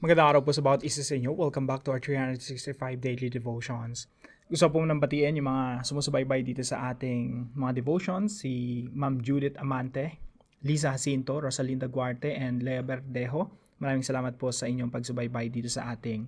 Magandang araw po sa bawat isa sa inyo. Welcome back to our 365 Daily Devotions. Gusto po nang batiin yung mga sumusubaybay dito sa ating mga devotions, si Ma'am Judith Amante, Lisa Jacinto, Rosalinda Guarte, and Lea Verdejo. Maraming salamat po sa inyong pagsubaybay dito sa ating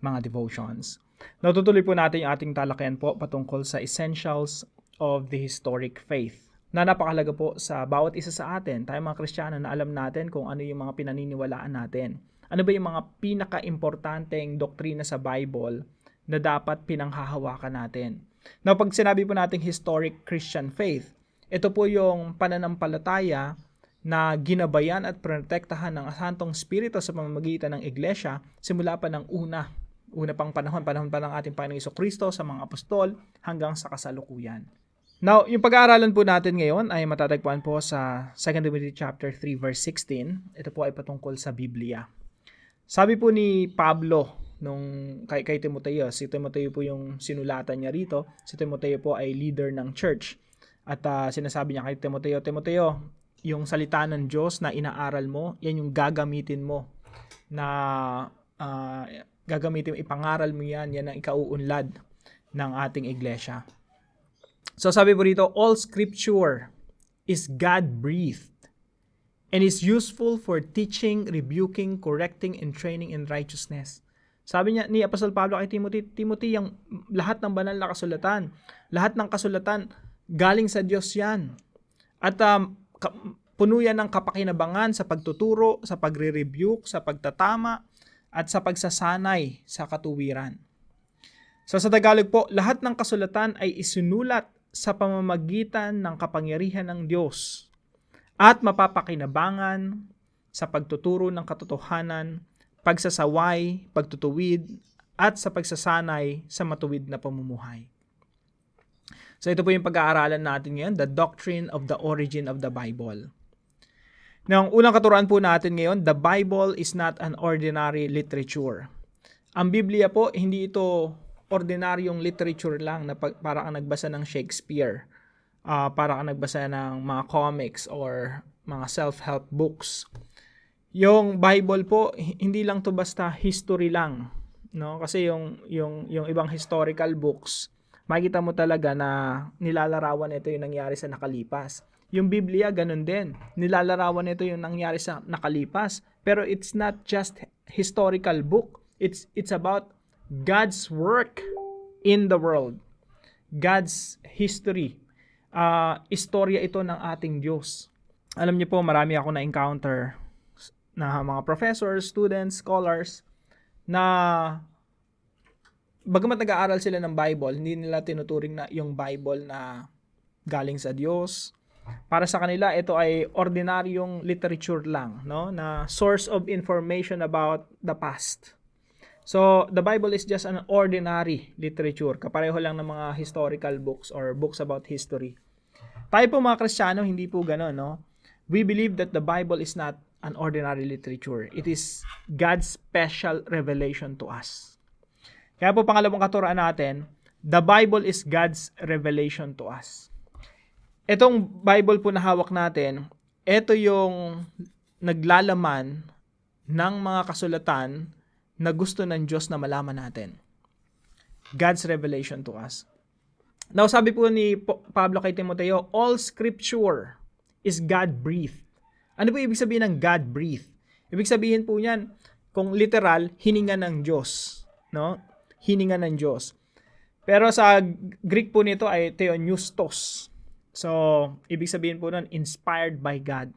mga devotions. Natutuloy po natin yung ating talakayan po patungkol sa essentials of the historic faith na napakalaga po sa bawat isa sa atin, tayong mga Kristiyano na alam natin kung ano yung mga pinaniniwalaan natin ano ba yung mga pinaka-importanteng doktrina sa Bible na dapat pinanghahawakan natin? Now, pag sinabi po nating historic Christian faith, ito po yung pananampalataya na ginabayan at protektahan ng Santong Espiritu sa pamamagitan ng Iglesia simula pa ng una, una pang panahon, panahon pa ng ating Panginoong Kristo sa mga apostol hanggang sa kasalukuyan. Now, yung pag-aaralan po natin ngayon ay matatagpuan po sa 2 Timothy chapter 3 verse 16. Ito po ay patungkol sa Biblia. Sabi po ni Pablo nung kay, kay Timoteo, si Timoteo po yung sinulatan niya rito. Si Timoteo po ay leader ng church. At uh, sinasabi niya kay Timoteo, Timoteo, yung salita ng Diyos na inaaral mo, yan yung gagamitin mo na uh, gagamitin mo, ipangaral mo yan, yan ang ikauunlad ng ating iglesia. So sabi po rito, all scripture is God-breathed and is useful for teaching, rebuking, correcting, and training in righteousness. Sabi niya ni Apostol Pablo kay Timothy, Timothy, yung lahat ng banal na kasulatan, lahat ng kasulatan, galing sa Diyos yan. At um, ka, puno yan ng kapakinabangan sa pagtuturo, sa pagre-rebuke, sa pagtatama, at sa pagsasanay sa katuwiran. So sa Tagalog po, lahat ng kasulatan ay isinulat sa pamamagitan ng kapangyarihan ng Diyos at mapapakinabangan sa pagtuturo ng katotohanan, pagsasaway, pagtutuwid, at sa pagsasanay sa matuwid na pamumuhay. So ito po yung pag-aaralan natin ngayon, the doctrine of the origin of the Bible. Now, ang unang katuruan po natin ngayon, the Bible is not an ordinary literature. Ang Biblia po, hindi ito ordinaryong literature lang na pag, para kang nagbasa ng Shakespeare uh, para ka nagbasa ng mga comics or mga self-help books. Yung Bible po, hindi lang to basta history lang, no? Kasi yung yung yung ibang historical books, makikita mo talaga na nilalarawan ito yung nangyari sa nakalipas. Yung Biblia, ganun din. Nilalarawan ito yung nangyari sa nakalipas. Pero it's not just historical book. It's, it's about God's work in the world. God's history uh, istorya ito ng ating Diyos. Alam niyo po, marami ako na-encounter na mga professors, students, scholars na bagamat nag-aaral sila ng Bible, hindi nila tinuturing na yung Bible na galing sa Diyos. Para sa kanila, ito ay ordinaryong literature lang, no? Na source of information about the past So, the Bible is just an ordinary literature. Kapareho lang ng mga historical books or books about history. Tayo po mga Kristiyano, hindi po gano'n, no? We believe that the Bible is not an ordinary literature. It is God's special revelation to us. Kaya po pangalawang katuruan natin, the Bible is God's revelation to us. Itong Bible po na hawak natin, ito yung naglalaman ng mga kasulatan na gusto ng Diyos na malaman natin. God's revelation to us. Now, sabi po ni Pablo kay Timoteo, all scripture is God-breathed. Ano po ibig sabihin ng God-breathed? Ibig sabihin po niyan, kung literal, hininga ng Diyos. No? Hininga ng Diyos. Pero sa Greek po nito ay theonustos. So, ibig sabihin po nun, inspired by God.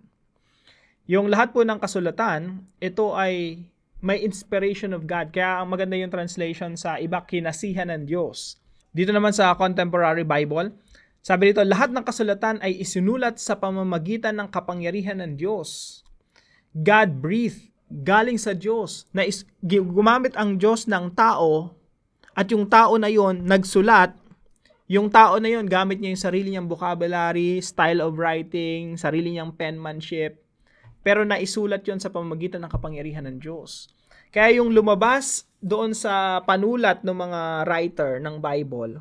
Yung lahat po ng kasulatan, ito ay may inspiration of God. Kaya ang maganda yung translation sa iba, kinasihan ng Diyos. Dito naman sa Contemporary Bible, sabi dito, lahat ng kasulatan ay isinulat sa pamamagitan ng kapangyarihan ng Diyos. God breathed galing sa Diyos na is, gumamit ang Diyos ng tao at yung tao na yon nagsulat yung tao na yon gamit niya yung sarili niyang vocabulary, style of writing, sarili niyang penmanship pero naisulat yon sa pamamagitan ng kapangyarihan ng Diyos. Kaya yung lumabas doon sa panulat ng mga writer ng Bible,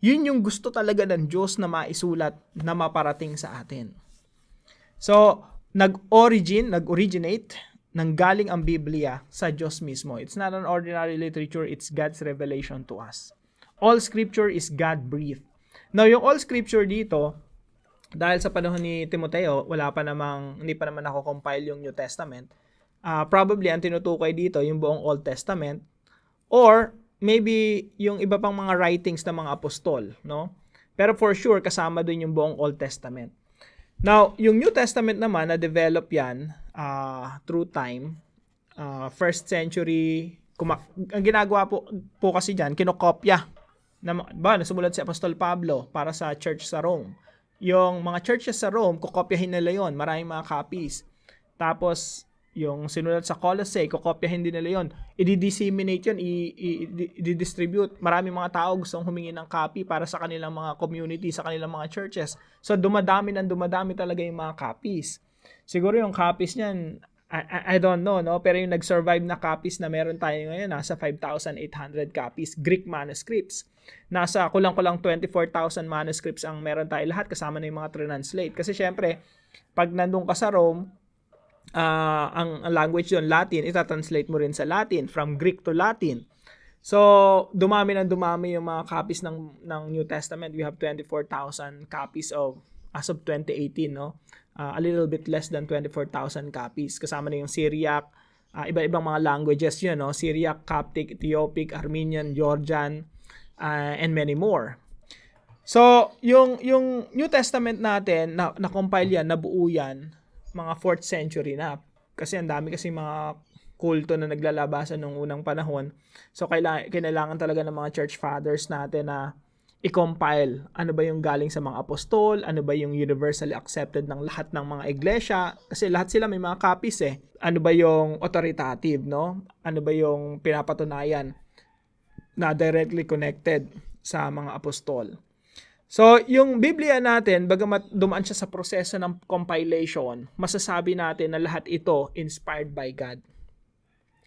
yun yung gusto talaga ng Diyos na maisulat na maparating sa atin. So, nag-origin, nag-originate, nanggaling ang Biblia sa Diyos mismo. It's not an ordinary literature, it's God's revelation to us. All scripture is God-breathed. Now, yung all scripture dito, dahil sa panahon ni Timoteo, wala pa namang, hindi pa naman ako compile yung New Testament, Uh, probably ang tinutukoy dito yung buong Old Testament or maybe yung iba pang mga writings ng mga apostol, no? Pero for sure kasama doon yung buong Old Testament. Now, yung New Testament naman na develop 'yan uh, through time, uh, first century kuma- ang ginagawa po, po kasi diyan kinokopya na ba nasumulat si Apostol Pablo para sa church sa Rome. Yung mga churches sa Rome, kokopyahin nila 'yon, maraming mga copies. Tapos yung sinulat sa Colossae, kokopyahin din nila yon. I-disseminate yon, i-distribute. Marami mga tao gusto humingi ng copy para sa kanilang mga community, sa kanilang mga churches. So dumadami nang dumadami talaga yung mga copies. Siguro yung copies niyan, I, I, I don't know, no? Pero yung nag-survive na copies na meron tayo ngayon, nasa 5,800 copies, Greek manuscripts. Nasa kulang-kulang 24,000 manuscripts ang meron tayo lahat, kasama na yung mga translate. Kasi syempre, pag nandun ka sa Rome, uh, ang language doon, Latin, itatranslate mo rin sa Latin, from Greek to Latin. So, dumami na dumami yung mga copies ng, ng New Testament. We have 24,000 copies of, as of 2018, no? Uh, a little bit less than 24,000 copies. Kasama na yung Syriac, uh, iba-ibang mga languages yun, no? Syriac, Coptic, Ethiopic, Armenian, Georgian, uh, and many more. So, yung, yung New Testament natin, na, na-compile yan, nabuo yan, mga 4th century na. Kasi ang dami kasi mga kulto na naglalabasan nung unang panahon. So kailangan, kailangan talaga ng mga church fathers natin na i-compile ano ba yung galing sa mga apostol, ano ba yung universally accepted ng lahat ng mga iglesia kasi lahat sila may mga copies eh. Ano ba yung authoritative, no? Ano ba yung pinapatunayan na directly connected sa mga apostol. So, yung Biblia natin, bagamat dumaan siya sa proseso ng compilation, masasabi natin na lahat ito inspired by God.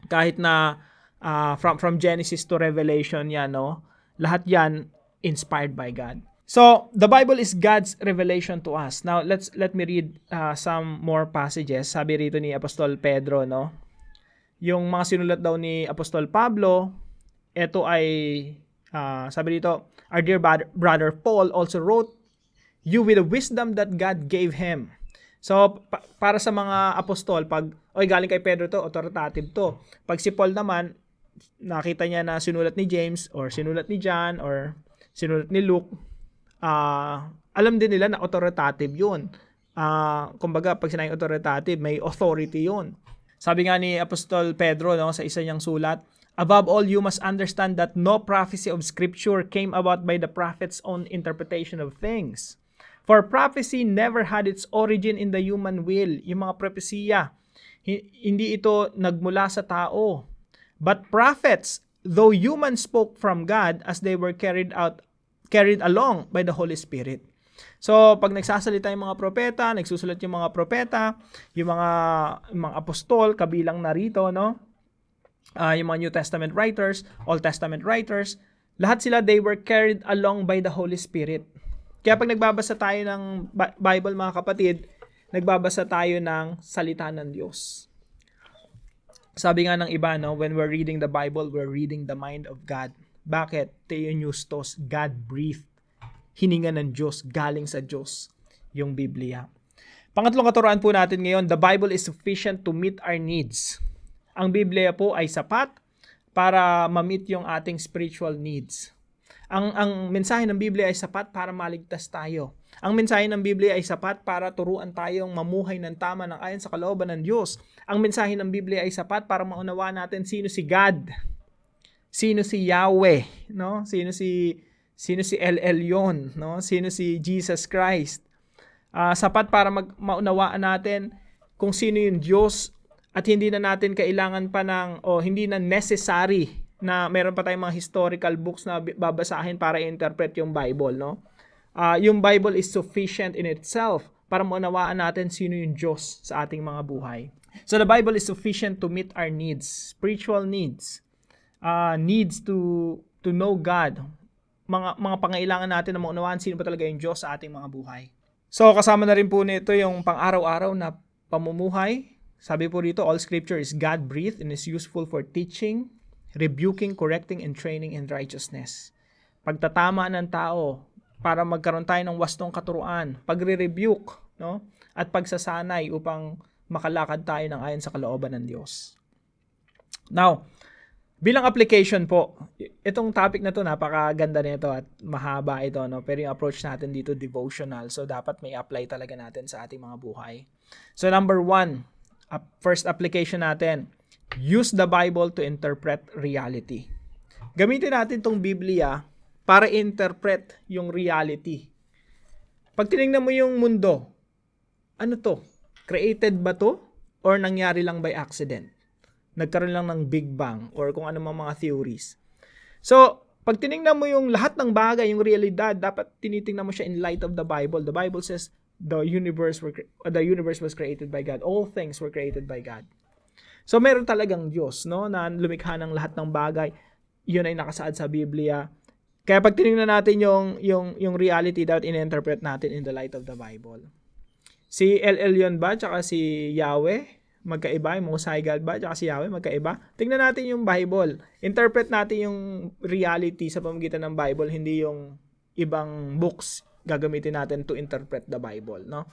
Kahit na uh, from from Genesis to Revelation yan, no? Lahat yan inspired by God. So, the Bible is God's revelation to us. Now, let's let me read uh, some more passages. Sabi rito ni Apostol Pedro, no? Yung mga sinulat daw ni Apostol Pablo, ito ay Uh, sabi dito, our dear brother Paul also wrote you with the wisdom that God gave him. So, pa- para sa mga apostol, pag, oy, galing kay Pedro to, authoritative to. Pag si Paul naman, nakita niya na sinulat ni James, or sinulat ni John, or sinulat ni Luke, uh, alam din nila na authoritative yun. Uh, kumbaga, pag sinayang authoritative, may authority yun. Sabi nga ni Apostol Pedro no, sa isa niyang sulat, Above all, you must understand that no prophecy of Scripture came about by the prophet's own interpretation of things. For prophecy never had its origin in the human will. Yung mga propesiya, hindi ito nagmula sa tao. But prophets, though human spoke from God as they were carried out carried along by the Holy Spirit. So, pag nagsasalita yung mga propeta, nagsusulat yung mga propeta, yung mga, yung mga apostol, kabilang narito, no? uh, yung mga New Testament writers, Old Testament writers, lahat sila they were carried along by the Holy Spirit. Kaya pag nagbabasa tayo ng Bible mga kapatid, nagbabasa tayo ng salita ng Diyos. Sabi nga ng iba, no, when we're reading the Bible, we're reading the mind of God. Bakit? Theonustos, God breathed. Hininga ng Diyos, galing sa Diyos, yung Biblia. Pangatlong katuruan po natin ngayon, the Bible is sufficient to meet our needs. Ang Biblia po ay sapat para ma-meet yung ating spiritual needs. Ang ang mensahe ng Biblia ay sapat para maligtas tayo. Ang mensahe ng Biblia ay sapat para turuan tayong mamuhay ng tama ng ayon sa kalooban ng Diyos. Ang mensahe ng Biblia ay sapat para maunawa natin sino si God. Sino si Yahweh, no? Sino si sino si El Elyon, no? Sino si Jesus Christ. Uh, sapat para mag, maunawaan natin kung sino yung Diyos at hindi na natin kailangan pa ng o hindi na necessary na meron pa tayong mga historical books na babasahin para interpret yung Bible, no? Uh, yung Bible is sufficient in itself para maunawaan natin sino yung Diyos sa ating mga buhay. So the Bible is sufficient to meet our needs, spiritual needs, uh, needs to to know God, mga mga pangailangan natin na maunawaan sino pa talaga yung Diyos sa ating mga buhay. So kasama na rin po nito yung pang-araw-araw na pamumuhay, sabi po dito, all scripture is God-breathed and is useful for teaching, rebuking, correcting, and training in righteousness. Pagtatama ng tao para magkaroon tayo ng wastong katuruan, pagre-rebuke, no? at pagsasanay upang makalakad tayo ng ayon sa kalooban ng Diyos. Now, bilang application po, itong topic na to napakaganda nito at mahaba ito no, pero yung approach natin dito devotional. So dapat may apply talaga natin sa ating mga buhay. So number one, first application natin, use the Bible to interpret reality. Gamitin natin tong Biblia para interpret yung reality. Pag tinignan mo yung mundo, ano to? Created ba to? Or nangyari lang by accident? Nagkaroon lang ng Big Bang or kung ano mga theories. So, pag tinignan mo yung lahat ng bagay, yung realidad, dapat tinitingnan mo siya in light of the Bible. The Bible says, the universe were uh, the universe was created by God. All things were created by God. So meron talagang Diyos no na lumikha ng lahat ng bagay. 'Yun ay nakasaad sa Biblia. Kaya pag tinignan natin yung yung yung reality dapat ininterpret natin in the light of the Bible. Si El Elyon ba tsaka si Yahweh magkaiba, yung Mosai God ba tsaka si Yahweh magkaiba? Tingnan natin yung Bible. Interpret natin yung reality sa pamamagitan ng Bible, hindi yung ibang books gagamitin natin to interpret the Bible, no?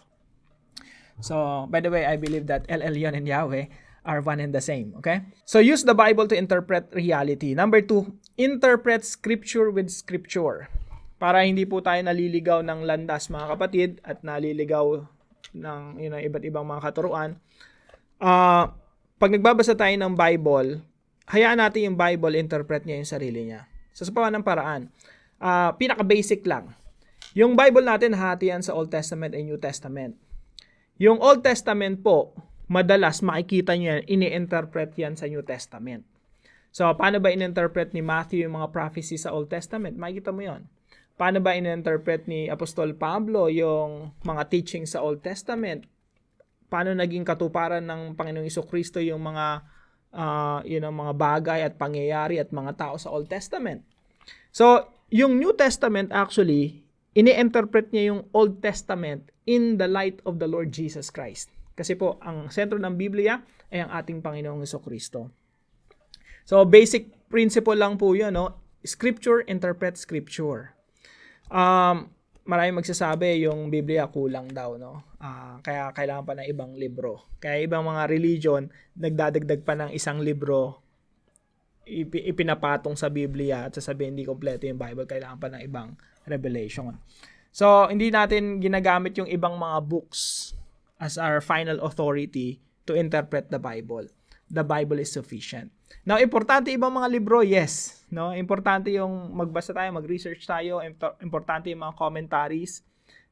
So, by the way, I believe that El Elyon and Yahweh are one and the same, okay? So, use the Bible to interpret reality. Number two, interpret scripture with scripture. Para hindi po tayo naliligaw ng landas, mga kapatid, at naliligaw ng you know, iba't ibang mga katuruan. Uh, pag nagbabasa tayo ng Bible, hayaan natin yung Bible, interpret niya yung sarili niya. So, sa pawa ng paraan, uh, pinaka-basic lang yung Bible natin, hatian sa Old Testament and New Testament. Yung Old Testament po, madalas makikita nyo yan, ini-interpret yan sa New Testament. So, paano ba ininterpret ni Matthew yung mga prophecy sa Old Testament? Makikita mo yon. Paano ba ininterpret ni Apostol Pablo yung mga teaching sa Old Testament? Paano naging katuparan ng Panginoong Iso Kristo yung mga uh, yun ang mga bagay at pangyayari at mga tao sa Old Testament? So, yung New Testament actually, ini-interpret niya yung Old Testament in the light of the Lord Jesus Christ. Kasi po, ang sentro ng Biblia ay ang ating Panginoong Kristo. So, basic principle lang po yun, no? Scripture, interprets Scripture. Um, marami magsasabi yung Biblia kulang daw, no? Uh, kaya kailangan pa ng ibang libro. Kaya ibang mga religion, nagdadagdag pa ng isang libro ipinapatong sa Biblia at sasabihin hindi kompleto yung Bible, kailangan pa ng ibang Revelation. So, hindi natin ginagamit yung ibang mga books as our final authority to interpret the Bible. The Bible is sufficient. Now, importante ibang mga libro, yes. No? Importante yung magbasa tayo, mag-research tayo, importante yung mga commentaries,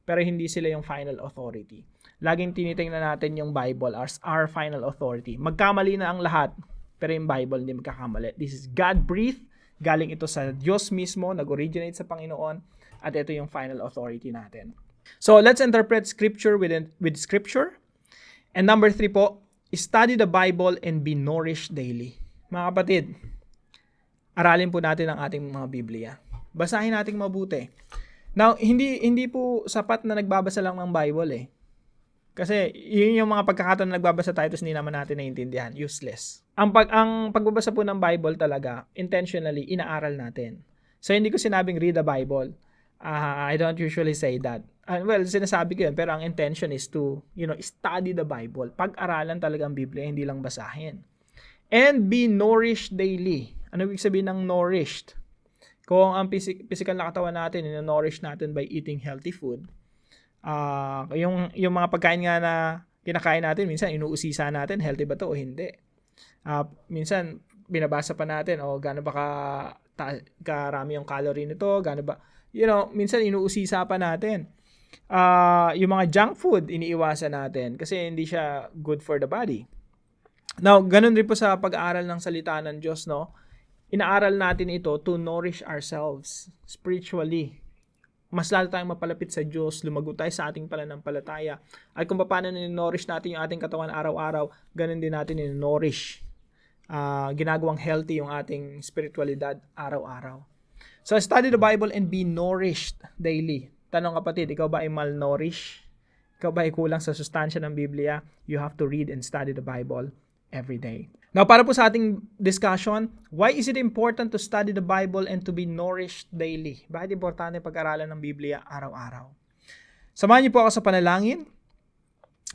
pero hindi sila yung final authority. Laging tinitingnan natin yung Bible as our final authority. Magkamali na ang lahat, pero yung Bible hindi magkakamali. This is God-breathed, galing ito sa Diyos mismo, nag-originate sa Panginoon, at ito yung final authority natin. So let's interpret scripture with, with scripture. And number three po, study the Bible and be nourished daily. Mga kapatid, aralin po natin ang ating mga Biblia. Basahin natin mabuti. Now, hindi hindi po sapat na nagbabasa lang ng Bible eh. Kasi yun yung mga pagkakataon na nagbabasa tayo tapos hindi naman natin naiintindihan. Useless. Ang, pag, ang pagbabasa po ng Bible talaga, intentionally, inaaral natin. So, hindi ko sinabing read the Bible. Uh, I don't usually say that. Uh, well, sinasabi ko yun, pero ang intention is to, you know, study the Bible. Pag-aralan talaga ang Biblia, hindi lang basahin. And be nourished daily. Ano ibig sabihin ng nourished? Kung ang physical na katawan natin, ina-nourish natin by eating healthy food, uh, yung, yung mga pagkain nga na kinakain natin, minsan inuusisa natin, healthy ba to o hindi. Uh, minsan, binabasa pa natin, o oh, gano'n ba ka, ta, karami yung calorie nito, gano'n ba, you know, minsan inuusisa pa natin. Uh, yung mga junk food, iniiwasan natin kasi hindi siya good for the body. Now, ganun rin po sa pag-aaral ng salita ng Diyos, no? Inaaral natin ito to nourish ourselves spiritually. Mas lalo tayong mapalapit sa Diyos, lumago tayo sa ating pananampalataya. At kung paano nourish natin yung ating katawan araw-araw, ganun din natin nourish. Uh, ah, ginagawang healthy yung ating spiritualidad araw-araw. So study the Bible and be nourished daily. Tanong kapatid, ikaw ba ay malnourished? Ikaw ba ay kulang sa sustansya ng Biblia? You have to read and study the Bible every day. Now, para po sa ating discussion, why is it important to study the Bible and to be nourished daily? Bakit importante pag-aralan ng Biblia araw-araw? Samahan niyo po ako sa panalangin.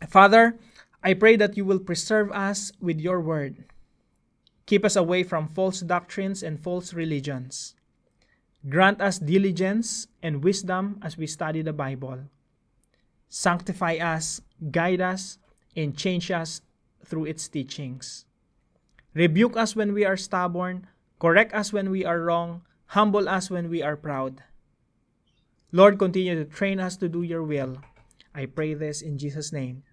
Father, I pray that you will preserve us with your word. Keep us away from false doctrines and false religions. Grant us diligence and wisdom as we study the Bible. Sanctify us, guide us, and change us through its teachings. Rebuke us when we are stubborn, correct us when we are wrong, humble us when we are proud. Lord, continue to train us to do your will. I pray this in Jesus' name.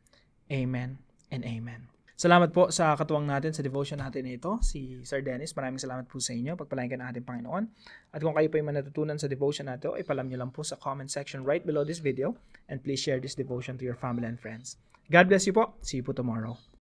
Amen and amen. Salamat po sa katuwang natin sa devotion natin ito, si Sir Dennis. Maraming salamat po sa inyo. Pagpalain ka ng ating Panginoon. At kung kayo po yung manatutunan sa devotion natin, ipalam nyo lang po sa comment section right below this video. And please share this devotion to your family and friends. God bless you po. See you po tomorrow.